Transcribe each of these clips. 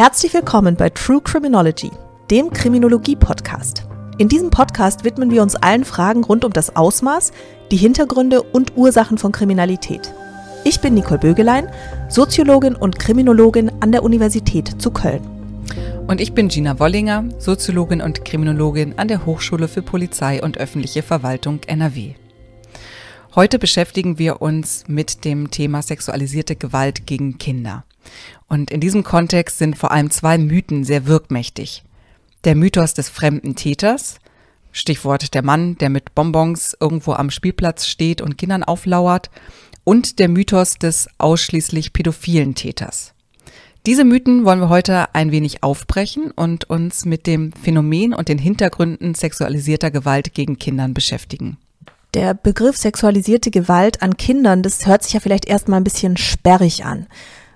Herzlich willkommen bei True Criminology, dem Kriminologie-Podcast. In diesem Podcast widmen wir uns allen Fragen rund um das Ausmaß, die Hintergründe und Ursachen von Kriminalität. Ich bin Nicole Bögelein, Soziologin und Kriminologin an der Universität zu Köln. Und ich bin Gina Wollinger, Soziologin und Kriminologin an der Hochschule für Polizei und öffentliche Verwaltung NRW. Heute beschäftigen wir uns mit dem Thema sexualisierte Gewalt gegen Kinder. Und in diesem Kontext sind vor allem zwei Mythen sehr wirkmächtig. Der Mythos des fremden Täters, Stichwort der Mann, der mit Bonbons irgendwo am Spielplatz steht und Kindern auflauert, und der Mythos des ausschließlich pädophilen Täters. Diese Mythen wollen wir heute ein wenig aufbrechen und uns mit dem Phänomen und den Hintergründen sexualisierter Gewalt gegen Kindern beschäftigen. Der Begriff sexualisierte Gewalt an Kindern, das hört sich ja vielleicht erstmal ein bisschen sperrig an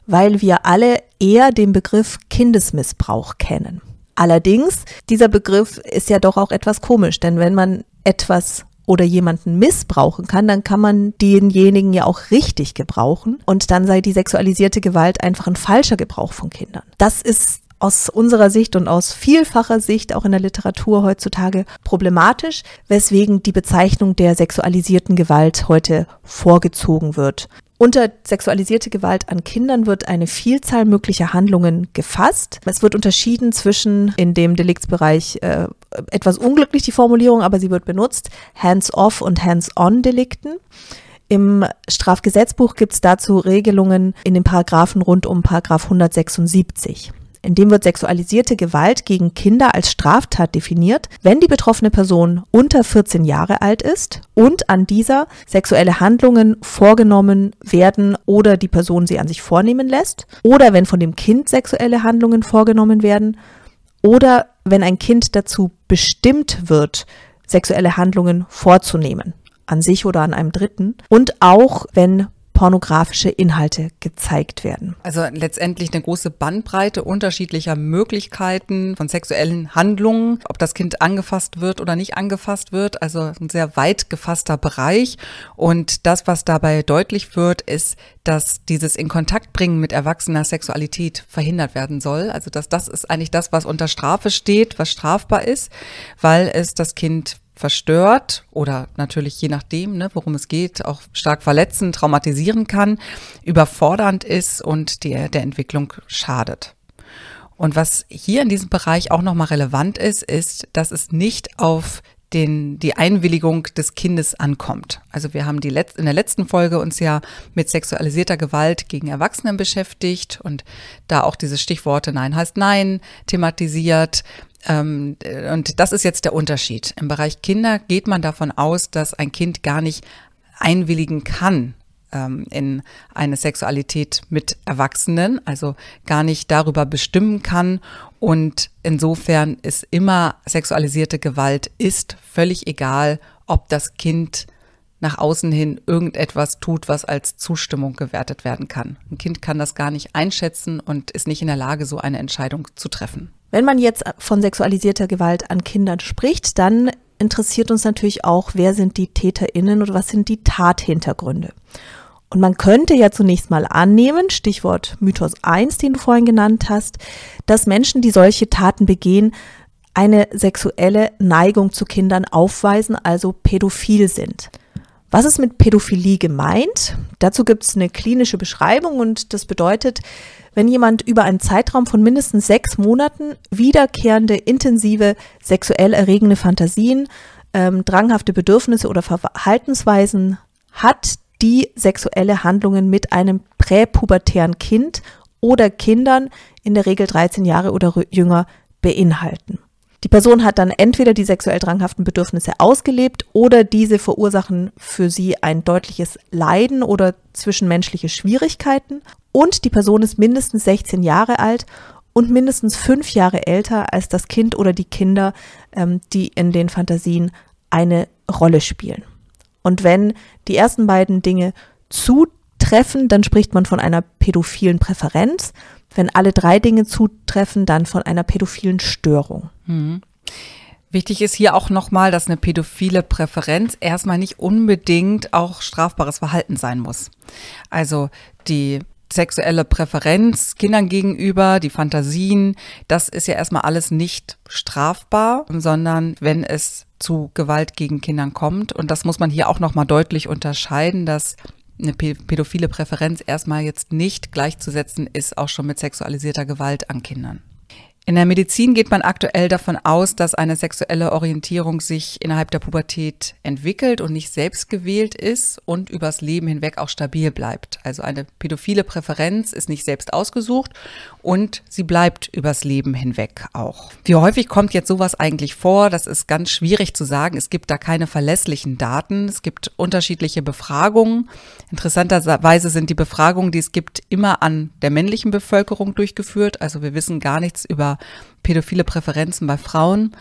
weil wir alle eher den Begriff Kindesmissbrauch kennen. Allerdings, dieser Begriff ist ja doch auch etwas komisch, denn wenn man etwas oder jemanden missbrauchen kann, dann kann man denjenigen ja auch richtig gebrauchen und dann sei die sexualisierte Gewalt einfach ein falscher Gebrauch von Kindern. Das ist aus unserer Sicht und aus vielfacher Sicht auch in der Literatur heutzutage problematisch, weswegen die Bezeichnung der sexualisierten Gewalt heute vorgezogen wird. Unter sexualisierte Gewalt an Kindern wird eine Vielzahl möglicher Handlungen gefasst. Es wird unterschieden zwischen in dem Deliktsbereich äh, etwas unglücklich die Formulierung, aber sie wird benutzt, Hands-off und Hands-on-Delikten. Im Strafgesetzbuch gibt es dazu Regelungen in den Paragraphen rund um Paragraph 176. In dem wird sexualisierte Gewalt gegen Kinder als Straftat definiert, wenn die betroffene Person unter 14 Jahre alt ist und an dieser sexuelle Handlungen vorgenommen werden oder die Person sie an sich vornehmen lässt oder wenn von dem Kind sexuelle Handlungen vorgenommen werden oder wenn ein Kind dazu bestimmt wird, sexuelle Handlungen vorzunehmen an sich oder an einem Dritten und auch wenn pornografische Inhalte gezeigt werden. Also letztendlich eine große Bandbreite unterschiedlicher Möglichkeiten von sexuellen Handlungen, ob das Kind angefasst wird oder nicht angefasst wird. Also ein sehr weit gefasster Bereich. Und das, was dabei deutlich wird, ist, dass dieses in Kontakt bringen mit erwachsener Sexualität verhindert werden soll. Also dass das ist eigentlich das, was unter Strafe steht, was strafbar ist, weil es das Kind verstört oder natürlich je nachdem, ne, worum es geht, auch stark verletzen, traumatisieren kann, überfordernd ist und die, der Entwicklung schadet. Und was hier in diesem Bereich auch nochmal relevant ist, ist, dass es nicht auf den, die Einwilligung des Kindes ankommt. Also wir haben die Letz-, in der letzten Folge uns ja mit sexualisierter Gewalt gegen Erwachsenen beschäftigt und da auch diese Stichworte Nein heißt Nein thematisiert, ähm, und das ist jetzt der Unterschied. Im Bereich Kinder geht man davon aus, dass ein Kind gar nicht einwilligen kann ähm, in eine Sexualität mit Erwachsenen, also gar nicht darüber bestimmen kann. Und insofern ist immer sexualisierte Gewalt ist völlig egal, ob das Kind nach außen hin irgendetwas tut, was als Zustimmung gewertet werden kann. Ein Kind kann das gar nicht einschätzen und ist nicht in der Lage, so eine Entscheidung zu treffen. Wenn man jetzt von sexualisierter Gewalt an Kindern spricht, dann interessiert uns natürlich auch, wer sind die TäterInnen und was sind die Tathintergründe. Und man könnte ja zunächst mal annehmen, Stichwort Mythos 1, den du vorhin genannt hast, dass Menschen, die solche Taten begehen, eine sexuelle Neigung zu Kindern aufweisen, also pädophil sind. Was ist mit Pädophilie gemeint? Dazu gibt es eine klinische Beschreibung und das bedeutet, wenn jemand über einen Zeitraum von mindestens sechs Monaten wiederkehrende, intensive, sexuell erregende Fantasien, ähm, dranghafte Bedürfnisse oder Verhaltensweisen hat, die sexuelle Handlungen mit einem präpubertären Kind oder Kindern, in der Regel 13 Jahre oder jünger, beinhalten. Die Person hat dann entweder die sexuell dranghaften Bedürfnisse ausgelebt oder diese verursachen für sie ein deutliches Leiden oder zwischenmenschliche Schwierigkeiten. Und die Person ist mindestens 16 Jahre alt und mindestens fünf Jahre älter als das Kind oder die Kinder, ähm, die in den Fantasien eine Rolle spielen. Und wenn die ersten beiden Dinge zutreffen, dann spricht man von einer pädophilen Präferenz wenn alle drei Dinge zutreffen, dann von einer pädophilen Störung. Mhm. Wichtig ist hier auch nochmal, dass eine pädophile Präferenz erstmal nicht unbedingt auch strafbares Verhalten sein muss. Also die sexuelle Präferenz Kindern gegenüber, die Fantasien, das ist ja erstmal alles nicht strafbar, sondern wenn es zu Gewalt gegen Kindern kommt, und das muss man hier auch nochmal deutlich unterscheiden, dass eine pädophile Präferenz erstmal jetzt nicht gleichzusetzen ist, auch schon mit sexualisierter Gewalt an Kindern. In der Medizin geht man aktuell davon aus, dass eine sexuelle Orientierung sich innerhalb der Pubertät entwickelt und nicht selbst gewählt ist und übers Leben hinweg auch stabil bleibt. Also eine pädophile Präferenz ist nicht selbst ausgesucht und sie bleibt übers Leben hinweg auch. Wie häufig kommt jetzt sowas eigentlich vor? Das ist ganz schwierig zu sagen. Es gibt da keine verlässlichen Daten. Es gibt unterschiedliche Befragungen. Interessanterweise sind die Befragungen, die es gibt, immer an der männlichen Bevölkerung durchgeführt. Also wir wissen gar nichts über pädophile Präferenzen bei Frauen.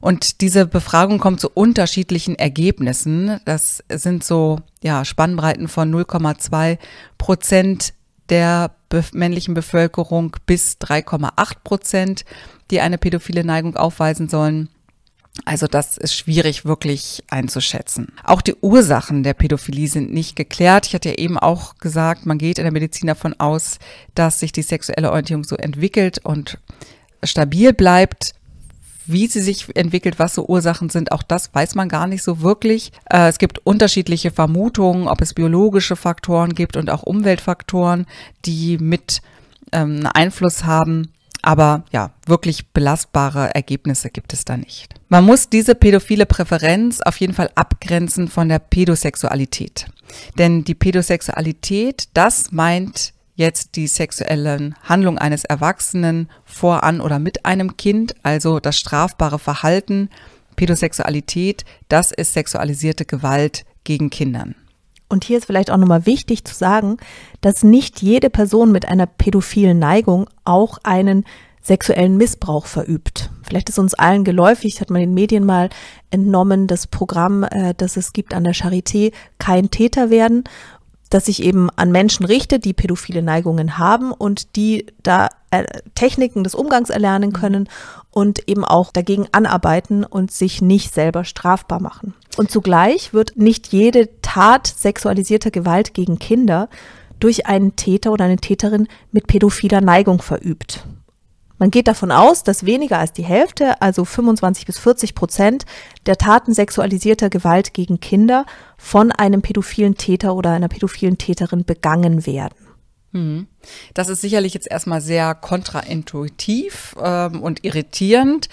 Und diese Befragung kommt zu unterschiedlichen Ergebnissen. Das sind so ja, Spannbreiten von 0,2 Prozent der männlichen Bevölkerung bis 3,8 Prozent, die eine pädophile Neigung aufweisen sollen. Also das ist schwierig wirklich einzuschätzen. Auch die Ursachen der Pädophilie sind nicht geklärt. Ich hatte ja eben auch gesagt, man geht in der Medizin davon aus, dass sich die sexuelle Orientierung so entwickelt und stabil bleibt, wie sie sich entwickelt, was so Ursachen sind, auch das weiß man gar nicht so wirklich. Äh, es gibt unterschiedliche Vermutungen, ob es biologische Faktoren gibt und auch Umweltfaktoren, die mit ähm, Einfluss haben. Aber ja, wirklich belastbare Ergebnisse gibt es da nicht. Man muss diese pädophile Präferenz auf jeden Fall abgrenzen von der Pädosexualität. Denn die Pädosexualität, das meint jetzt die sexuellen Handlungen eines Erwachsenen voran oder mit einem Kind, also das strafbare Verhalten, Pädosexualität, das ist sexualisierte Gewalt gegen Kindern. Und hier ist vielleicht auch nochmal wichtig zu sagen, dass nicht jede Person mit einer pädophilen Neigung auch einen sexuellen Missbrauch verübt. Vielleicht ist uns allen geläufig, hat man den Medien mal entnommen, das Programm, äh, das es gibt an der Charité, kein Täter werden das sich eben an Menschen richtet, die pädophile Neigungen haben und die da äh, Techniken des Umgangs erlernen mhm. können und eben auch dagegen anarbeiten und sich nicht selber strafbar machen. Und zugleich wird nicht jede Tat sexualisierter Gewalt gegen Kinder durch einen Täter oder eine Täterin mit pädophiler Neigung verübt. Man geht davon aus, dass weniger als die Hälfte, also 25 bis 40 Prozent der Taten sexualisierter Gewalt gegen Kinder von einem pädophilen Täter oder einer pädophilen Täterin begangen werden. Hm. Das ist sicherlich jetzt erstmal sehr kontraintuitiv ähm, und irritierend,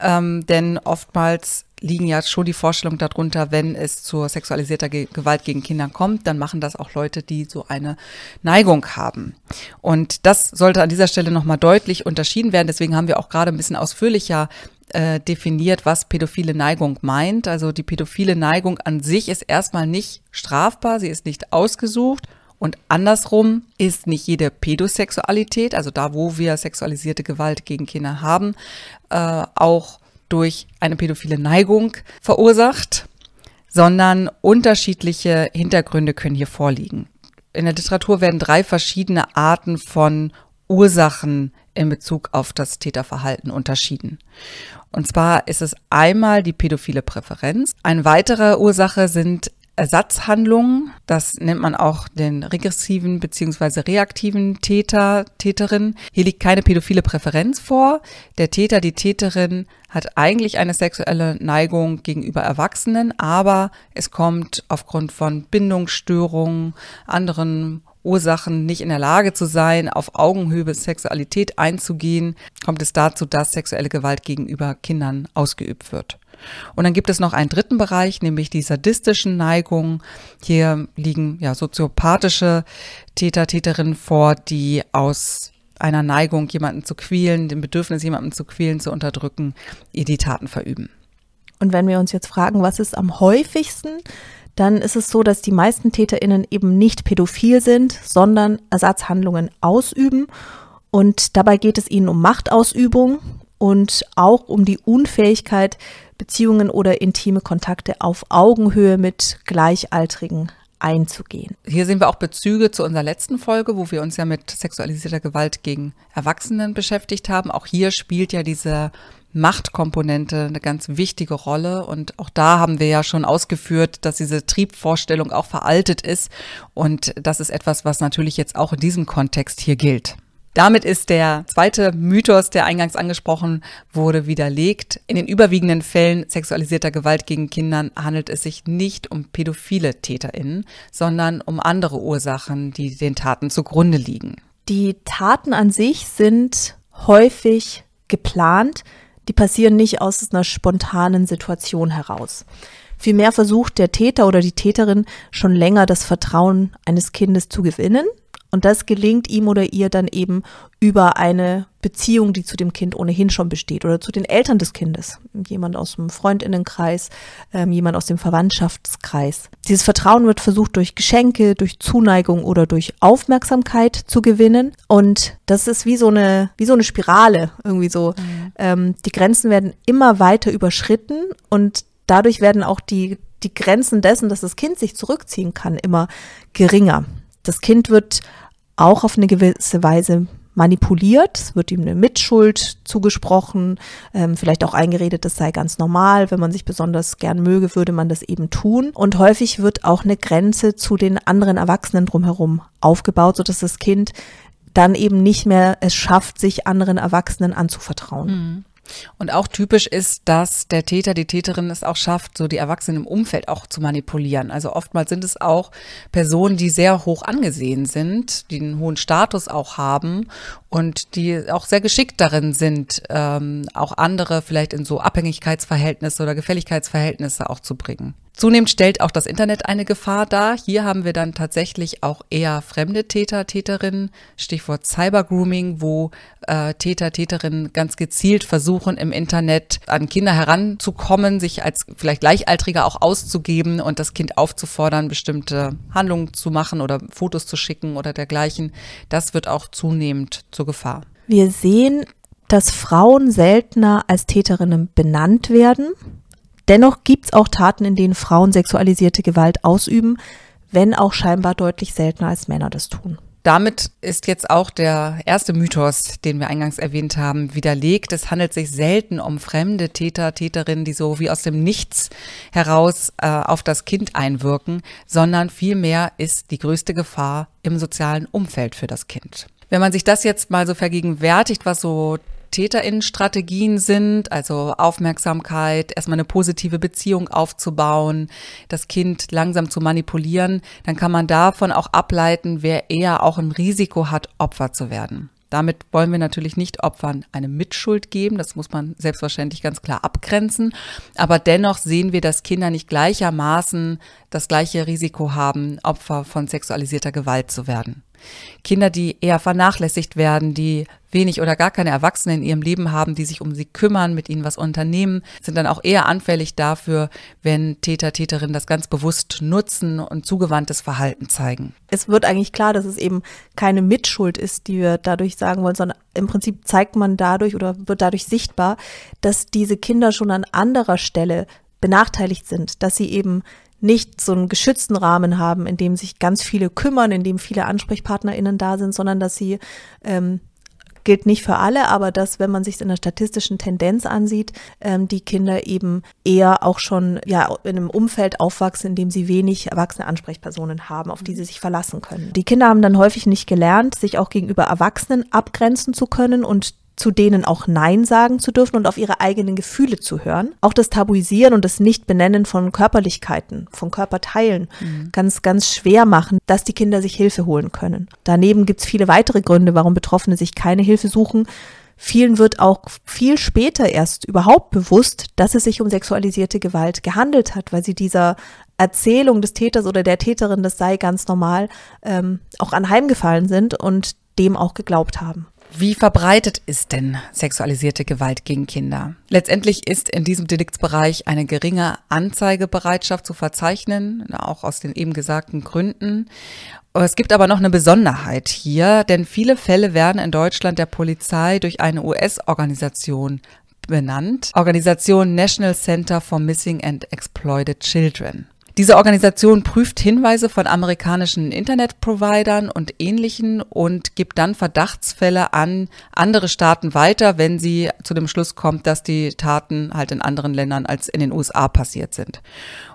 ähm, denn oftmals liegen ja schon die Vorstellungen darunter, wenn es zur sexualisierter Ge Gewalt gegen Kinder kommt, dann machen das auch Leute, die so eine Neigung haben. Und das sollte an dieser Stelle nochmal deutlich unterschieden werden. Deswegen haben wir auch gerade ein bisschen ausführlicher äh, definiert, was pädophile Neigung meint. Also die pädophile Neigung an sich ist erstmal nicht strafbar, sie ist nicht ausgesucht und andersrum ist nicht jede Pädosexualität, also da, wo wir sexualisierte Gewalt gegen Kinder haben, äh, auch durch eine pädophile Neigung verursacht, sondern unterschiedliche Hintergründe können hier vorliegen. In der Literatur werden drei verschiedene Arten von Ursachen in Bezug auf das Täterverhalten unterschieden. Und zwar ist es einmal die pädophile Präferenz. Eine weitere Ursache sind Ersatzhandlungen. Das nennt man auch den regressiven bzw. reaktiven Täter, Täterin. Hier liegt keine pädophile Präferenz vor. Der Täter, die Täterin hat eigentlich eine sexuelle Neigung gegenüber Erwachsenen, aber es kommt aufgrund von Bindungsstörungen, anderen Ursachen nicht in der Lage zu sein, auf Augenhöhe Sexualität einzugehen, kommt es dazu, dass sexuelle Gewalt gegenüber Kindern ausgeübt wird. Und dann gibt es noch einen dritten Bereich, nämlich die sadistischen Neigungen. Hier liegen ja soziopathische Täter, Täterinnen vor, die aus einer Neigung, jemanden zu quälen, dem Bedürfnis, jemanden zu quälen, zu unterdrücken, ihr die Taten verüben. Und wenn wir uns jetzt fragen, was ist am häufigsten, dann ist es so, dass die meisten TäterInnen eben nicht pädophil sind, sondern Ersatzhandlungen ausüben. Und dabei geht es ihnen um Machtausübung und auch um die Unfähigkeit, Beziehungen oder intime Kontakte auf Augenhöhe mit Gleichaltrigen einzugehen. Hier sehen wir auch Bezüge zu unserer letzten Folge, wo wir uns ja mit sexualisierter Gewalt gegen Erwachsenen beschäftigt haben. Auch hier spielt ja diese Machtkomponente eine ganz wichtige Rolle. Und auch da haben wir ja schon ausgeführt, dass diese Triebvorstellung auch veraltet ist. Und das ist etwas, was natürlich jetzt auch in diesem Kontext hier gilt. Damit ist der zweite Mythos, der eingangs angesprochen wurde, widerlegt. In den überwiegenden Fällen sexualisierter Gewalt gegen Kindern handelt es sich nicht um pädophile TäterInnen, sondern um andere Ursachen, die den Taten zugrunde liegen. Die Taten an sich sind häufig geplant. Die passieren nicht aus einer spontanen Situation heraus. Vielmehr versucht der Täter oder die Täterin schon länger das Vertrauen eines Kindes zu gewinnen, und das gelingt ihm oder ihr dann eben über eine Beziehung, die zu dem Kind ohnehin schon besteht oder zu den Eltern des Kindes. Jemand aus dem Freundinnenkreis, ähm, jemand aus dem Verwandtschaftskreis. Dieses Vertrauen wird versucht durch Geschenke, durch Zuneigung oder durch Aufmerksamkeit zu gewinnen. Und das ist wie so eine, wie so eine Spirale irgendwie so. Mhm. Ähm, die Grenzen werden immer weiter überschritten und dadurch werden auch die, die Grenzen dessen, dass das Kind sich zurückziehen kann, immer geringer. Das Kind wird auch auf eine gewisse Weise manipuliert, es wird ihm eine Mitschuld zugesprochen, ähm, vielleicht auch eingeredet, das sei ganz normal, wenn man sich besonders gern möge, würde man das eben tun. Und häufig wird auch eine Grenze zu den anderen Erwachsenen drumherum aufgebaut, sodass das Kind dann eben nicht mehr es schafft, sich anderen Erwachsenen anzuvertrauen. Mhm. Und auch typisch ist, dass der Täter, die Täterin es auch schafft, so die Erwachsenen im Umfeld auch zu manipulieren. Also oftmals sind es auch Personen, die sehr hoch angesehen sind, die einen hohen Status auch haben und die auch sehr geschickt darin sind, ähm, auch andere vielleicht in so Abhängigkeitsverhältnisse oder Gefälligkeitsverhältnisse auch zu bringen. Zunehmend stellt auch das Internet eine Gefahr dar. Hier haben wir dann tatsächlich auch eher fremde Täter, Täterinnen, Stichwort Cybergrooming, wo äh, Täter, Täterinnen ganz gezielt versuchen, im Internet an Kinder heranzukommen, sich als vielleicht Gleichaltriger auch auszugeben und das Kind aufzufordern, bestimmte Handlungen zu machen oder Fotos zu schicken oder dergleichen. Das wird auch zunehmend zur Gefahr. Wir sehen, dass Frauen seltener als Täterinnen benannt werden. Dennoch gibt es auch Taten, in denen Frauen sexualisierte Gewalt ausüben, wenn auch scheinbar deutlich seltener als Männer das tun. Damit ist jetzt auch der erste Mythos, den wir eingangs erwähnt haben, widerlegt. Es handelt sich selten um fremde Täter, Täterinnen, die so wie aus dem Nichts heraus äh, auf das Kind einwirken, sondern vielmehr ist die größte Gefahr im sozialen Umfeld für das Kind. Wenn man sich das jetzt mal so vergegenwärtigt, was so TäterInnen-Strategien sind, also Aufmerksamkeit, erstmal eine positive Beziehung aufzubauen, das Kind langsam zu manipulieren, dann kann man davon auch ableiten, wer eher auch ein Risiko hat, Opfer zu werden. Damit wollen wir natürlich nicht Opfern eine Mitschuld geben, das muss man selbstverständlich ganz klar abgrenzen, aber dennoch sehen wir, dass Kinder nicht gleichermaßen das gleiche Risiko haben, Opfer von sexualisierter Gewalt zu werden. Kinder, die eher vernachlässigt werden, die wenig oder gar keine Erwachsenen in ihrem Leben haben, die sich um sie kümmern, mit ihnen was unternehmen, sind dann auch eher anfällig dafür, wenn Täter, Täterinnen das ganz bewusst nutzen und zugewandtes Verhalten zeigen. Es wird eigentlich klar, dass es eben keine Mitschuld ist, die wir dadurch sagen wollen, sondern im Prinzip zeigt man dadurch oder wird dadurch sichtbar, dass diese Kinder schon an anderer Stelle benachteiligt sind, dass sie eben nicht so einen geschützten Rahmen haben, in dem sich ganz viele kümmern, in dem viele AnsprechpartnerInnen da sind, sondern dass sie, ähm, gilt nicht für alle, aber dass, wenn man sich in der statistischen Tendenz ansieht, ähm, die Kinder eben eher auch schon ja, in einem Umfeld aufwachsen, in dem sie wenig erwachsene Ansprechpersonen haben, auf die sie mhm. sich verlassen können. Die Kinder haben dann häufig nicht gelernt, sich auch gegenüber Erwachsenen abgrenzen zu können und zu denen auch Nein sagen zu dürfen und auf ihre eigenen Gefühle zu hören. Auch das Tabuisieren und das Nichtbenennen von Körperlichkeiten, von Körperteilen mhm. ganz, ganz schwer machen, dass die Kinder sich Hilfe holen können. Daneben gibt es viele weitere Gründe, warum Betroffene sich keine Hilfe suchen. Vielen wird auch viel später erst überhaupt bewusst, dass es sich um sexualisierte Gewalt gehandelt hat, weil sie dieser Erzählung des Täters oder der Täterin, das sei ganz normal, ähm, auch anheimgefallen sind und dem auch geglaubt haben. Wie verbreitet ist denn sexualisierte Gewalt gegen Kinder? Letztendlich ist in diesem Deliktsbereich eine geringe Anzeigebereitschaft zu verzeichnen, auch aus den eben gesagten Gründen. Es gibt aber noch eine Besonderheit hier, denn viele Fälle werden in Deutschland der Polizei durch eine US-Organisation benannt. Organisation National Center for Missing and Exploited Children. Diese Organisation prüft Hinweise von amerikanischen Internetprovidern und ähnlichen und gibt dann Verdachtsfälle an andere Staaten weiter, wenn sie zu dem Schluss kommt, dass die Taten halt in anderen Ländern als in den USA passiert sind.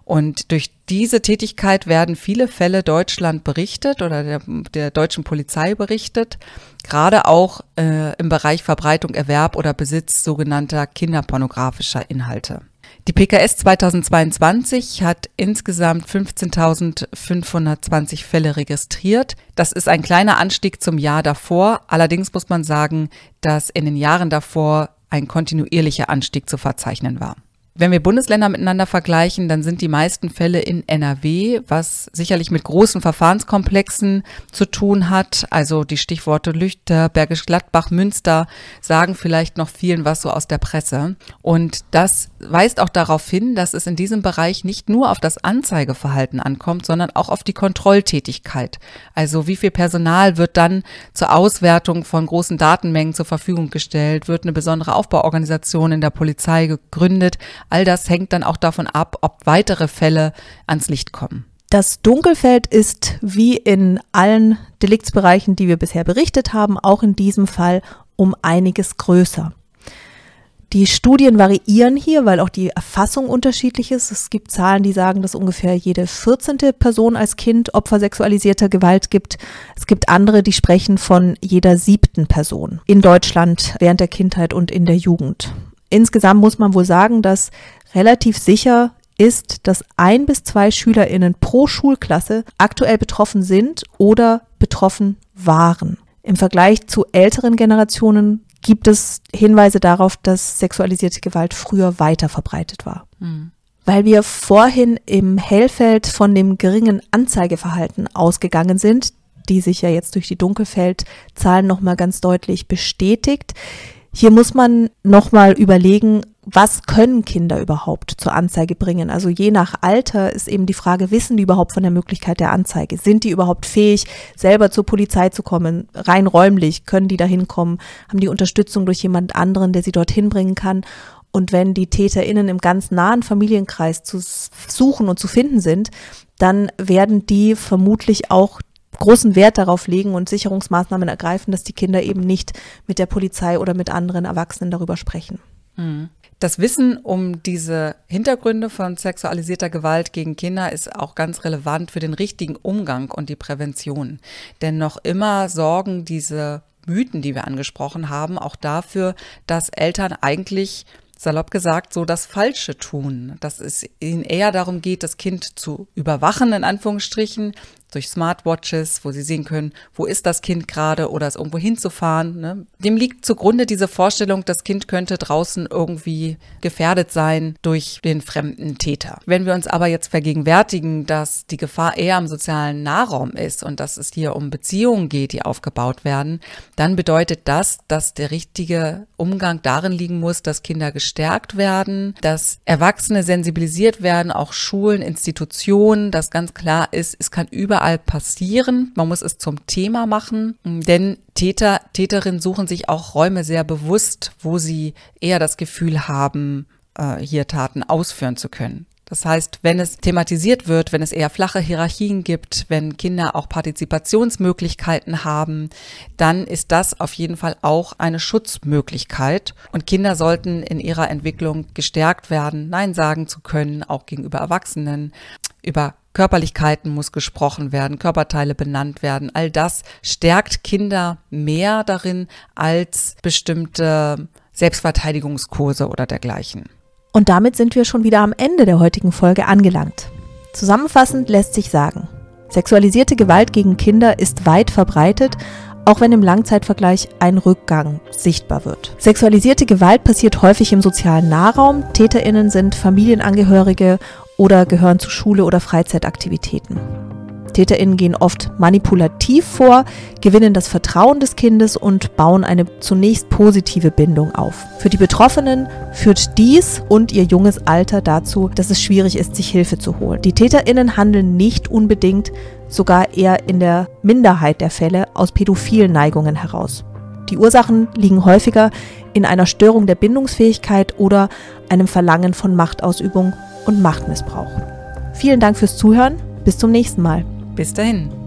Und durch diese Tätigkeit werden viele Fälle Deutschland berichtet oder der, der deutschen Polizei berichtet, gerade auch äh, im Bereich Verbreitung, Erwerb oder Besitz sogenannter kinderpornografischer Inhalte. Die PKS 2022 hat insgesamt 15.520 Fälle registriert. Das ist ein kleiner Anstieg zum Jahr davor. Allerdings muss man sagen, dass in den Jahren davor ein kontinuierlicher Anstieg zu verzeichnen war. Wenn wir Bundesländer miteinander vergleichen, dann sind die meisten Fälle in NRW, was sicherlich mit großen Verfahrenskomplexen zu tun hat. Also die Stichworte Lüchter, Bergisch Gladbach, Münster sagen vielleicht noch vielen was so aus der Presse. Und das weist auch darauf hin, dass es in diesem Bereich nicht nur auf das Anzeigeverhalten ankommt, sondern auch auf die Kontrolltätigkeit. Also wie viel Personal wird dann zur Auswertung von großen Datenmengen zur Verfügung gestellt? Wird eine besondere Aufbauorganisation in der Polizei gegründet? All das hängt dann auch davon ab, ob weitere Fälle ans Licht kommen. Das Dunkelfeld ist wie in allen Deliktsbereichen, die wir bisher berichtet haben, auch in diesem Fall um einiges größer. Die Studien variieren hier, weil auch die Erfassung unterschiedlich ist. Es gibt Zahlen, die sagen, dass ungefähr jede 14. Person als Kind Opfer sexualisierter Gewalt gibt. Es gibt andere, die sprechen von jeder siebten Person in Deutschland während der Kindheit und in der Jugend. Insgesamt muss man wohl sagen, dass relativ sicher ist, dass ein bis zwei SchülerInnen pro Schulklasse aktuell betroffen sind oder betroffen waren. Im Vergleich zu älteren Generationen gibt es Hinweise darauf, dass sexualisierte Gewalt früher weiter verbreitet war. Mhm. Weil wir vorhin im Hellfeld von dem geringen Anzeigeverhalten ausgegangen sind, die sich ja jetzt durch die Dunkelfeldzahlen nochmal ganz deutlich bestätigt, hier muss man nochmal überlegen, was können Kinder überhaupt zur Anzeige bringen? Also je nach Alter ist eben die Frage, wissen die überhaupt von der Möglichkeit der Anzeige? Sind die überhaupt fähig, selber zur Polizei zu kommen? Rein räumlich, können die da hinkommen? Haben die Unterstützung durch jemand anderen, der sie dorthin bringen kann? Und wenn die TäterInnen im ganz nahen Familienkreis zu suchen und zu finden sind, dann werden die vermutlich auch großen Wert darauf legen und Sicherungsmaßnahmen ergreifen, dass die Kinder eben nicht mit der Polizei oder mit anderen Erwachsenen darüber sprechen. Mhm. Das Wissen um diese Hintergründe von sexualisierter Gewalt gegen Kinder ist auch ganz relevant für den richtigen Umgang und die Prävention. Denn noch immer sorgen diese Mythen, die wir angesprochen haben, auch dafür, dass Eltern eigentlich salopp gesagt, so das Falsche tun, dass es ihnen eher darum geht, das Kind zu überwachen, in Anführungsstrichen, durch Smartwatches, wo sie sehen können, wo ist das Kind gerade oder es irgendwo hinzufahren. Ne? Dem liegt zugrunde diese Vorstellung, das Kind könnte draußen irgendwie gefährdet sein durch den fremden Täter. Wenn wir uns aber jetzt vergegenwärtigen, dass die Gefahr eher am sozialen Nahraum ist und dass es hier um Beziehungen geht, die aufgebaut werden, dann bedeutet das, dass der richtige Umgang darin liegen muss, dass Kinder gestärkt werden, dass Erwachsene sensibilisiert werden, auch Schulen, Institutionen, dass ganz klar ist, es kann überall überall passieren. Man muss es zum Thema machen, denn Täter, Täterinnen suchen sich auch Räume sehr bewusst, wo sie eher das Gefühl haben, äh, hier Taten ausführen zu können. Das heißt, wenn es thematisiert wird, wenn es eher flache Hierarchien gibt, wenn Kinder auch Partizipationsmöglichkeiten haben, dann ist das auf jeden Fall auch eine Schutzmöglichkeit. Und Kinder sollten in ihrer Entwicklung gestärkt werden, Nein sagen zu können, auch gegenüber Erwachsenen, über Körperlichkeiten muss gesprochen werden, Körperteile benannt werden. All das stärkt Kinder mehr darin als bestimmte Selbstverteidigungskurse oder dergleichen. Und damit sind wir schon wieder am Ende der heutigen Folge angelangt. Zusammenfassend lässt sich sagen, sexualisierte Gewalt gegen Kinder ist weit verbreitet, auch wenn im Langzeitvergleich ein Rückgang sichtbar wird. Sexualisierte Gewalt passiert häufig im sozialen Nahraum, Täterinnen sind Familienangehörige oder gehören zu Schule oder Freizeitaktivitäten. TäterInnen gehen oft manipulativ vor, gewinnen das Vertrauen des Kindes und bauen eine zunächst positive Bindung auf. Für die Betroffenen führt dies und ihr junges Alter dazu, dass es schwierig ist, sich Hilfe zu holen. Die TäterInnen handeln nicht unbedingt, sogar eher in der Minderheit der Fälle, aus pädophilen Neigungen heraus. Die Ursachen liegen häufiger in einer Störung der Bindungsfähigkeit oder einem Verlangen von Machtausübung und Machtmissbrauch. Vielen Dank fürs Zuhören. Bis zum nächsten Mal. Bis dahin.